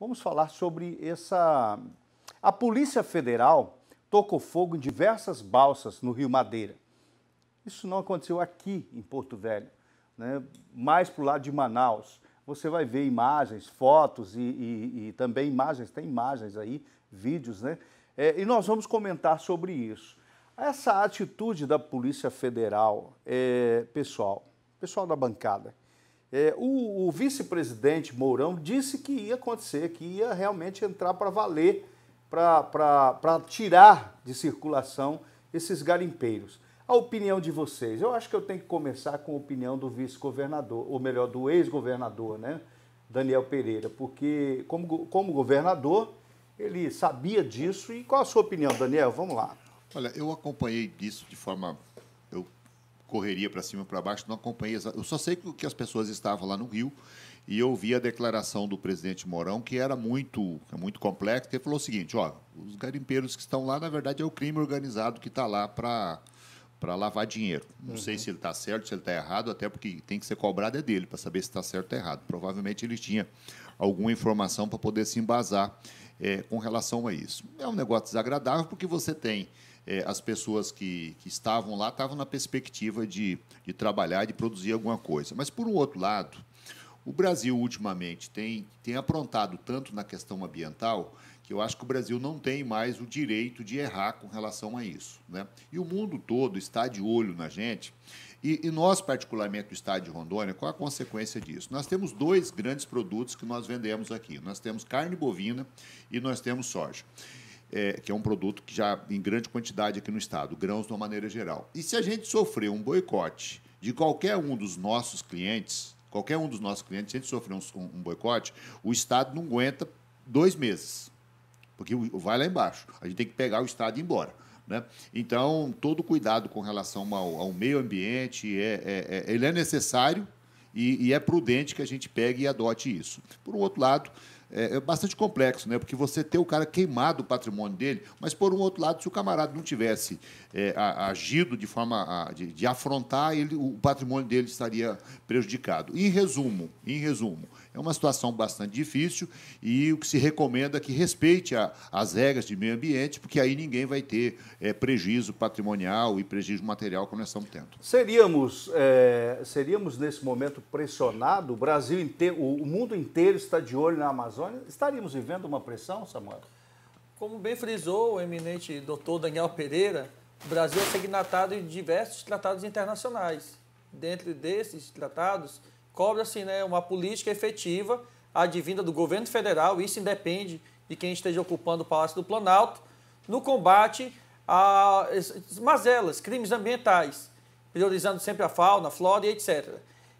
Vamos falar sobre essa. A Polícia Federal tocou fogo em diversas balsas no Rio Madeira. Isso não aconteceu aqui em Porto Velho, né? mais para o lado de Manaus. Você vai ver imagens, fotos e, e, e também imagens, tem imagens aí, vídeos, né? É, e nós vamos comentar sobre isso. Essa atitude da Polícia Federal, é, pessoal, pessoal da bancada, é, o, o vice-presidente Mourão disse que ia acontecer, que ia realmente entrar para valer, para tirar de circulação esses garimpeiros. A opinião de vocês? Eu acho que eu tenho que começar com a opinião do vice-governador, ou melhor, do ex-governador, né? Daniel Pereira, porque como, como governador ele sabia disso. E qual a sua opinião, Daniel? Vamos lá. Olha, eu acompanhei disso de forma correria para cima e para baixo, não acompanhei. Eu só sei que as pessoas estavam lá no Rio e eu vi a declaração do presidente Mourão, que era muito, é muito complexa, e ele falou o seguinte, ó, os garimpeiros que estão lá, na verdade, é o crime organizado que está lá para para lavar dinheiro. Não uhum. sei se ele está certo, se ele está errado, até porque tem que ser cobrado é dele para saber se está certo ou errado. Provavelmente ele tinha alguma informação para poder se embasar é, com relação a isso. É um negócio desagradável porque você tem é, as pessoas que, que estavam lá estavam na perspectiva de, de trabalhar, de produzir alguma coisa. Mas, por um outro lado, o Brasil, ultimamente, tem, tem aprontado tanto na questão ambiental que eu acho que o Brasil não tem mais o direito de errar com relação a isso. Né? E o mundo todo está de olho na gente, e, e nós, particularmente, o Estado de Rondônia, qual a consequência disso? Nós temos dois grandes produtos que nós vendemos aqui: nós temos carne bovina e nós temos soja é, que é um produto que já em grande quantidade aqui no estado, grãos de uma maneira geral. E se a gente sofrer um boicote de qualquer um dos nossos clientes, qualquer um dos nossos clientes, se a gente sofrer um, um boicote, o estado não aguenta dois meses, porque vai lá embaixo. A gente tem que pegar o estado e ir embora. Né? Então, todo cuidado com relação ao, ao meio ambiente é, é, é, ele é necessário e, e, é prudente que a gente pegue e adote isso. Por outro lado, é, é, bastante complexo, né? Porque você ter o cara queimado o patrimônio dele, mas por um outro lado, se o camarada não tivesse é, agido de forma a, de, de, afrontar, ele, o patrimônio dele estaria prejudicado. Em resumo, em resumo, é uma situação bastante difícil e o que se recomenda é que respeite a, as regras de meio ambiente, porque aí ninguém vai ter é, prejuízo patrimonial e prejuízo material como nós estamos tendo. Seríamos, é, seríamos nesse momento pressionado, o Brasil inteiro, o mundo inteiro está de olho na Amazônia? Estaríamos vivendo uma pressão, Samuel? Como bem frisou o eminente doutor Daniel Pereira, o Brasil é signatário de diversos tratados internacionais. Dentre desses tratados, cobra-se assim, né, uma política efetiva advinda do governo federal, isso independe de quem esteja ocupando o Palácio do Planalto, no combate a mazelas, crimes ambientais, priorizando sempre a fauna, a flora e etc.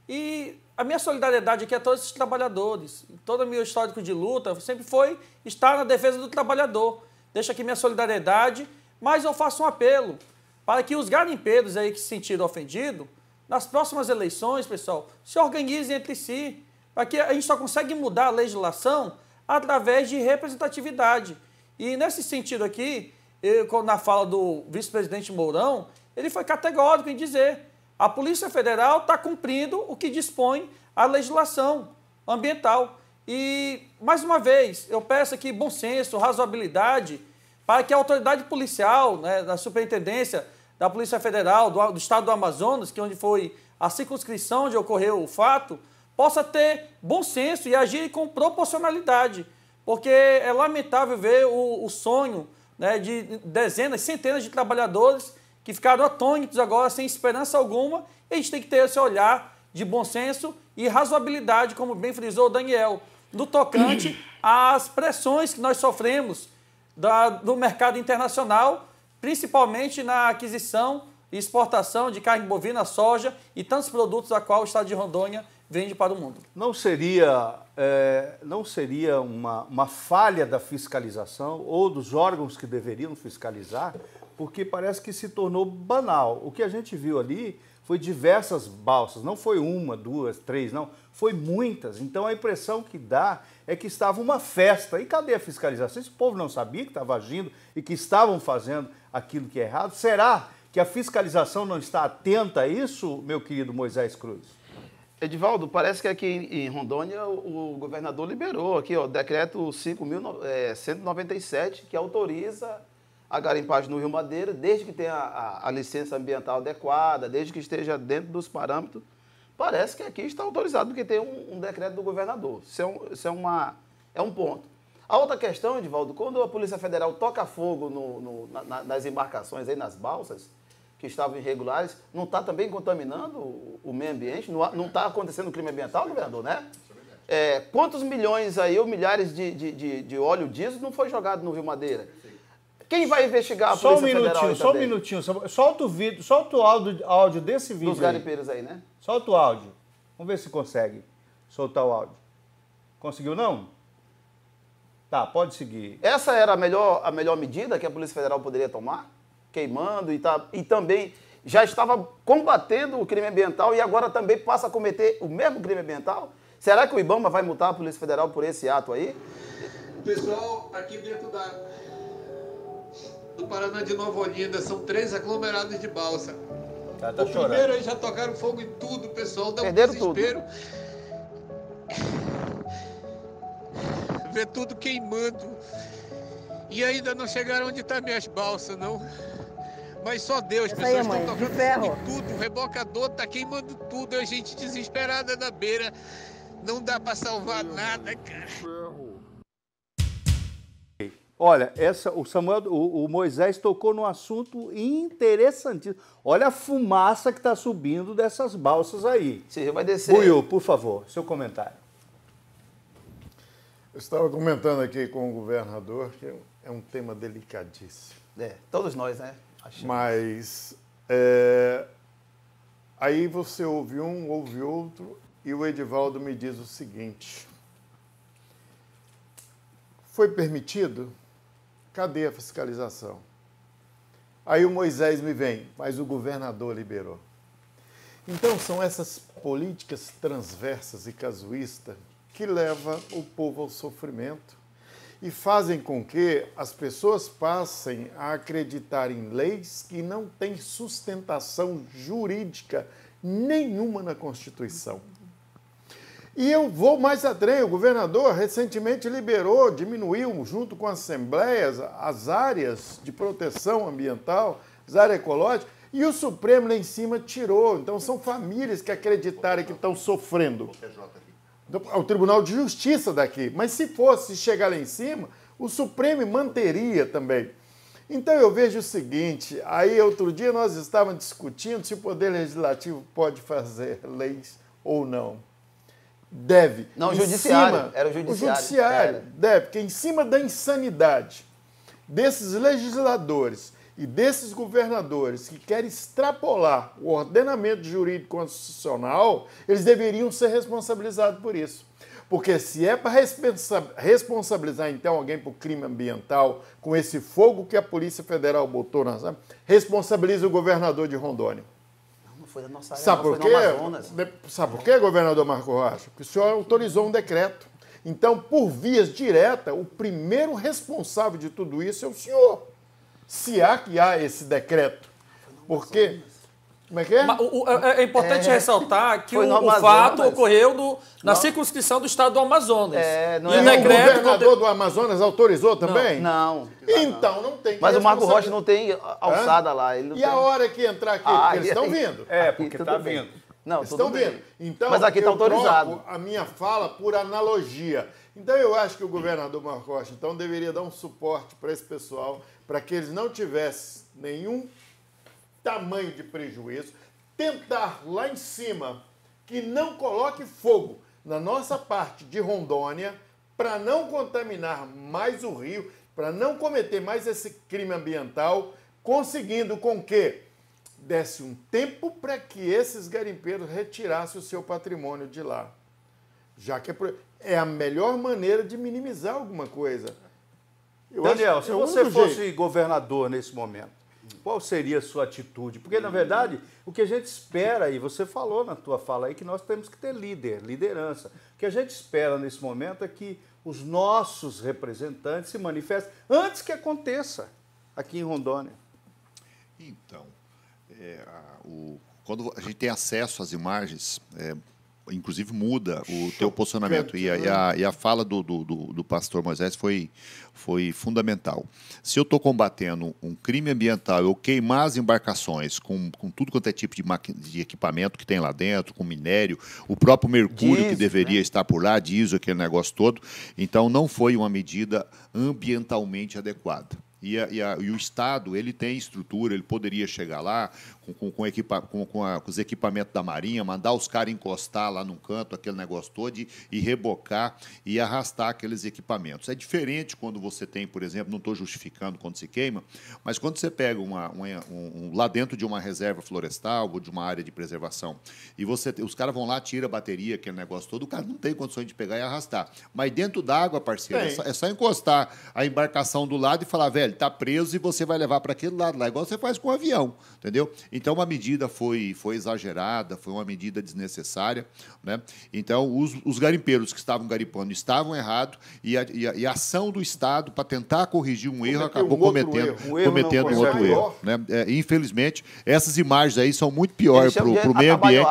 E a minha solidariedade aqui a todos esses trabalhadores, todo o meu histórico de luta sempre foi estar na defesa do trabalhador. Deixo aqui minha solidariedade, mas eu faço um apelo para que os garimpeiros aí que se sentiram ofendidos nas próximas eleições, pessoal, se organizem entre si. que a gente só consegue mudar a legislação através de representatividade. E nesse sentido aqui, eu, na fala do vice-presidente Mourão, ele foi categórico em dizer a Polícia Federal está cumprindo o que dispõe a legislação ambiental. E, mais uma vez, eu peço aqui bom senso, razoabilidade, para que a autoridade policial, né, da superintendência, da Polícia Federal, do, do Estado do Amazonas, que é onde foi a circunscrição onde ocorreu o fato, possa ter bom senso e agir com proporcionalidade. Porque é lamentável ver o, o sonho né, de dezenas, centenas de trabalhadores que ficaram atônitos agora, sem esperança alguma, e a gente tem que ter esse olhar de bom senso e razoabilidade, como bem frisou o Daniel, no tocante às pressões que nós sofremos da, do mercado internacional principalmente na aquisição e exportação de carne bovina, soja e tantos produtos a qual o estado de Rondônia vende para o mundo. Não seria, é, não seria uma, uma falha da fiscalização ou dos órgãos que deveriam fiscalizar, porque parece que se tornou banal. O que a gente viu ali foi diversas balsas, não foi uma, duas, três, não, foi muitas. Então a impressão que dá é que estava uma festa. E cadê a fiscalização? Se o povo não sabia que estava agindo e que estavam fazendo aquilo que é errado, será que a fiscalização não está atenta a isso, meu querido Moisés Cruz? Edivaldo, parece que aqui em Rondônia o governador liberou aqui ó, o decreto 5.197 é, que autoriza a garimpagem no Rio Madeira, desde que tenha a, a, a licença ambiental adequada, desde que esteja dentro dos parâmetros, parece que aqui está autorizado, porque tem um, um decreto do governador. Isso é, um, isso é, uma, é um ponto. A outra questão, Edivaldo, quando a Polícia Federal toca fogo no, no, na, nas embarcações, aí nas balsas, que estavam irregulares, não está também contaminando o, o meio ambiente? Não está acontecendo crime ambiental, governador, né? É, quantos milhões aí, ou milhares de, de, de, de óleo diesel não foi jogado no Rio Madeira? Quem vai investigar a só Polícia um Federal Só também? um minutinho, solta o vídeo, solta o áudio, áudio desse vídeo. Dos garimpeiros aí. aí, né? Solta o áudio. Vamos ver se consegue soltar o áudio. Conseguiu não? Tá, pode seguir. Essa era a melhor, a melhor medida que a Polícia Federal poderia tomar? Queimando e, tá, e também já estava combatendo o crime ambiental e agora também passa a cometer o mesmo crime ambiental? Será que o Ibama vai multar a Polícia Federal por esse ato aí? Pessoal, aqui dentro da do Paraná de Nova Olinda. São três aglomerados de balsa. O tá o chorando. primeiro aí já tocaram fogo em tudo, pessoal. Dá Perderam um desespero. Tudo. tudo queimando. E ainda não chegaram onde tá minhas balsas, não. Mas só Deus, Essa aí, estão tocando ferro. fogo em tudo. O rebocador tá queimando tudo. A gente desesperada na beira. Não dá para salvar nada, cara. Ferro. Olha, essa, o, Samuel, o, o Moisés tocou num assunto interessantíssimo. Olha a fumaça que está subindo dessas balsas aí. Sim, vai descer. Buiu, por favor, seu comentário. Eu estava comentando aqui com o governador que é um tema delicadíssimo. É, todos nós, né? Achamos. Mas é, aí você ouve um, ouve outro, e o Edivaldo me diz o seguinte foi permitido Cadê a fiscalização? Aí o Moisés me vem, mas o governador liberou. Então são essas políticas transversas e casuístas que levam o povo ao sofrimento e fazem com que as pessoas passem a acreditar em leis que não têm sustentação jurídica nenhuma na Constituição. E eu vou mais atrás. o governador recentemente liberou, diminuiu, junto com as assembleias, as áreas de proteção ambiental, as áreas ecológicas, e o Supremo lá em cima tirou. Então são famílias que acreditarem que estão sofrendo. Então, é o Tribunal de Justiça daqui. Mas se fosse chegar lá em cima, o Supremo manteria também. Então eu vejo o seguinte, aí outro dia nós estávamos discutindo se o Poder Legislativo pode fazer leis ou não deve. Não, o judiciário. Cima, era o judiciário. O judiciário era. deve, porque em cima da insanidade desses legisladores e desses governadores que querem extrapolar o ordenamento jurídico constitucional, eles deveriam ser responsabilizados por isso. Porque se é para responsabilizar então alguém por crime ambiental com esse fogo que a Polícia Federal botou na responsabiliza o governador de Rondônia foi da nossa área, sabe por quê? sabe por quê, governador Marco Rocha? Porque o senhor autorizou um decreto. Então, por vias direta, o primeiro responsável de tudo isso é o senhor. Se há que há esse decreto. Porque como é que é? o, é, é importante é. ressaltar que o, Amazonas, o, fato ocorreu do, na não. circunscrição do estado do Amazonas. É, não e é. E o decreto governador do Amazonas autorizou também? Não. não. Então não tem. Mas o Marco Rocha não tem alçada Hã? lá. Ele e tem... a hora que entrar aqui? Ah, eles estão vindo. É, porque está vindo. Não, estão vindo. Então, Mas aqui está autorizado. a minha fala por analogia. Então, eu acho que o governador Marcocha, então, deveria dar um suporte para esse pessoal, para que eles não tivessem nenhum tamanho de prejuízo, tentar lá em cima que não coloque fogo na nossa parte de Rondônia para não contaminar mais o rio, para não cometer mais esse crime ambiental, conseguindo com que desse um tempo para que esses garimpeiros retirassem o seu patrimônio de lá. Já que é, é a melhor maneira de minimizar alguma coisa. Eu Daniel, se é um você fosse jeito. governador nesse momento, qual seria a sua atitude? Porque, na verdade, o que a gente espera, e você falou na tua fala aí, que nós temos que ter líder, liderança. O que a gente espera nesse momento é que os nossos representantes se manifestem antes que aconteça aqui em Rondônia. Então, é, a, o, quando a gente tem acesso às imagens, é, inclusive muda o teu posicionamento. E a, e a, uhum. e a fala do, do, do, pastor Moisés foi, foi fundamental. Se eu estou combatendo um crime ambiental, eu queimar as embarcações com, com tudo quanto é tipo de, de equipamento que tem lá dentro, com minério, o próprio mercúrio diesel, que deveria né? estar por lá, diesel, aquele negócio todo. Então, não foi uma medida ambientalmente adequada. E, a, e, a, e, o Estado ele tem estrutura, ele poderia chegar lá com, com, com, equipa, com a, os equipamentos da Marinha, mandar os caras encostar lá num canto, aquele negócio todo, e, e, rebocar e arrastar aqueles equipamentos. É diferente quando você tem, por exemplo, não estou justificando quando se queima, mas quando você pega uma, um, um, lá dentro de uma reserva florestal ou de uma área de preservação, e você os caras vão lá, tira a bateria, aquele negócio todo, o cara não tem condições de pegar e arrastar. Mas dentro d'água, parceiro, é só, é só encostar a embarcação do lado e falar, velho, ele está preso e você vai levar para aquele lado lá, igual você faz com o avião, entendeu? Então, uma medida foi, foi exagerada, foi uma medida desnecessária. Né? Então, os, os garimpeiros que estavam garimpando estavam errados e a, e e a ação do Estado para tentar corrigir um erro Cometeu acabou um cometendo, erro. Um erro cometendo um outro erro. né? É, infelizmente, essas imagens aí são muito piores é para o meio ambiente.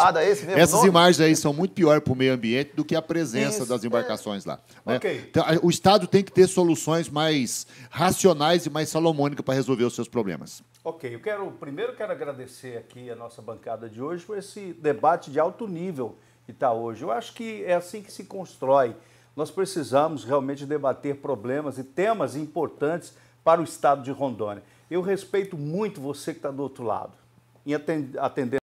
É essas nome? imagens aí são muito piores para o meio ambiente do que a presença Isso, das é. embarcações é. lá. Né? Okay. Então, o Estado tem que ter soluções mais racionais mais salomônica para resolver os seus problemas. Ok, eu quero primeiro quero agradecer aqui a nossa bancada de hoje por esse debate de alto nível que está hoje. Eu acho que é assim que se constrói. Nós precisamos realmente debater problemas e temas importantes para o estado de Rondônia. Eu respeito muito você que está do outro lado, em atendendo